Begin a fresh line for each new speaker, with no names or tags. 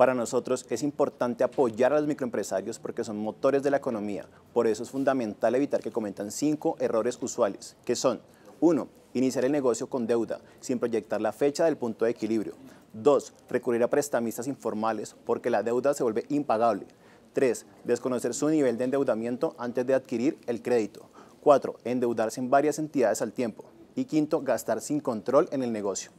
Para nosotros es importante apoyar a los microempresarios porque son motores de la economía. Por eso es fundamental evitar que cometan cinco errores usuales, que son 1. Iniciar el negocio con deuda, sin proyectar la fecha del punto de equilibrio. 2. Recurrir a prestamistas informales porque la deuda se vuelve impagable. 3. Desconocer su nivel de endeudamiento antes de adquirir el crédito. 4. Endeudarse en varias entidades al tiempo. Y quinto, gastar sin control en el negocio.